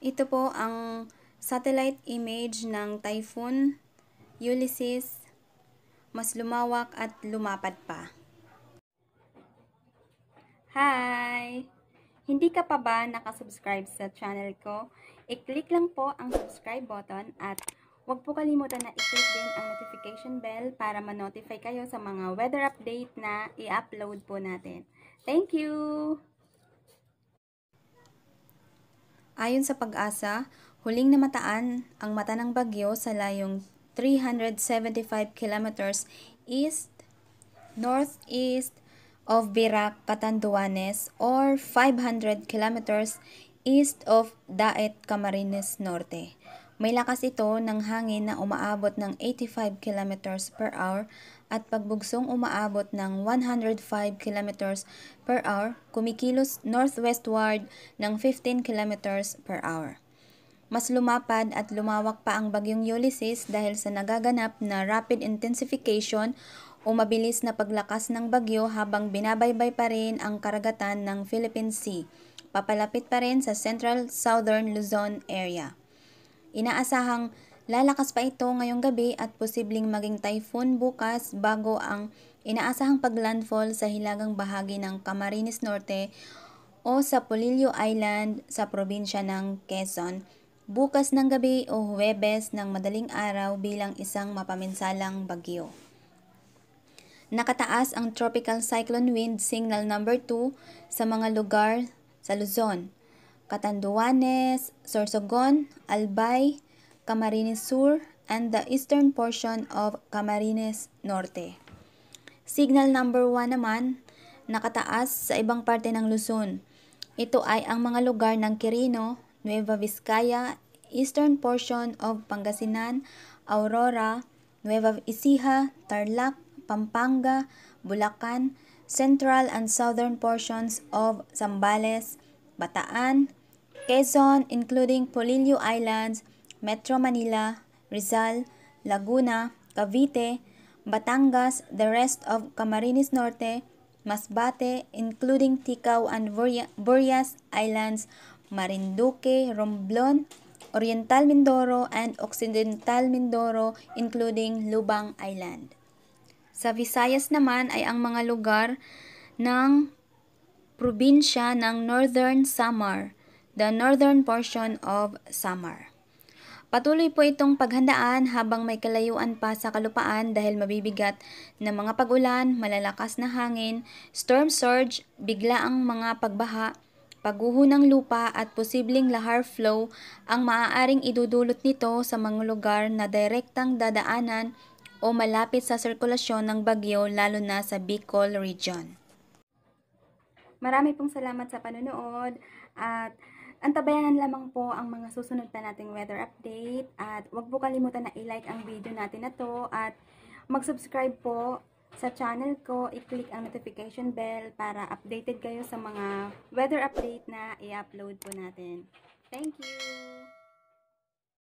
Ito po ang satellite image ng Typhoon Ulysses mas lumawak at lumapad pa. Hi! Hindi ka pa ba nakasubscribe sa channel ko? I-click lang po ang subscribe button at huwag po kalimutan na i-click din ang notification bell para ma-notify kayo sa mga weather update na i-upload po natin. Thank you! Ayon sa pag-asa, huling namataan ang mata ng bagyo sa layong 375 kilometers east northeast of Birac, Catanduanes or 500 kilometers east of Daet, Camarines Norte. May lakas ito ng hangin na umaabot ng 85 km per hour at pagbugsong umaabot ng 105 km per hour, kumikilos northwestward ng 15 km per hour. Mas lumapad at lumawak pa ang bagyong Ulysses dahil sa nagaganap na rapid intensification o mabilis na paglakas ng bagyo habang binabaybay pa rin ang karagatan ng Philippine Sea, papalapit pa rin sa Central Southern Luzon area. Inaasahang lalakas pa ito ngayong gabi at posibleng maging typhoon bukas bago ang inaasahang paglandfall sa hilagang bahagi ng Camarines Norte o sa Polillo Island sa probinsya ng Quezon bukas ng gabi o Huwebes ng madaling araw bilang isang mapaminsalang bagyo. Nakataas ang Tropical Cyclone Wind Signal number 2 sa mga lugar sa Luzon, Catanduanes, Sorsogon, Albay, Camarines Sur, and the eastern portion of Camarines Norte. Signal number 1 naman, nakataas sa ibang parte ng Luzon. Ito ay ang mga lugar ng Quirino, Nueva Vizcaya, eastern portion of Pangasinan, Aurora, Nueva Ecija, Tarlac, Pampanga, Bulacan, central and southern portions of Zambales, Bataan, Quezon, including Polillo Islands, Metro Manila, Rizal, Laguna, Cavite, Batangas, the rest of Camarines Norte, Masbate, including Tikau and Burias Islands, Marinduque, Romblon, Oriental Mindoro, and Occidental Mindoro, including Lubang Island. Sa Visayas naman ay ang mga lugar ng probinsya ng Northern Samar, the northern portion of Samar. Patuloy po itong paghandaan habang may kalayuan pa sa kalupaan dahil mabibigat na mga pagulan, malalakas na hangin, storm surge, bigla ang mga pagbaha, paguho ng lupa at posibleng lahar flow ang maaaring idudulot nito sa mga lugar na direktang dadaanan o malapit sa sirkulasyon ng bagyo lalo na sa Bicol Region. Marami pong salamat sa panonood at antabayanan lamang po ang mga susunod na nating weather update at wag po kalimutan na i-like ang video natin na to at mag-subscribe po sa channel ko, i-click ang notification bell para updated kayo sa mga weather update na i-upload po natin. Thank you!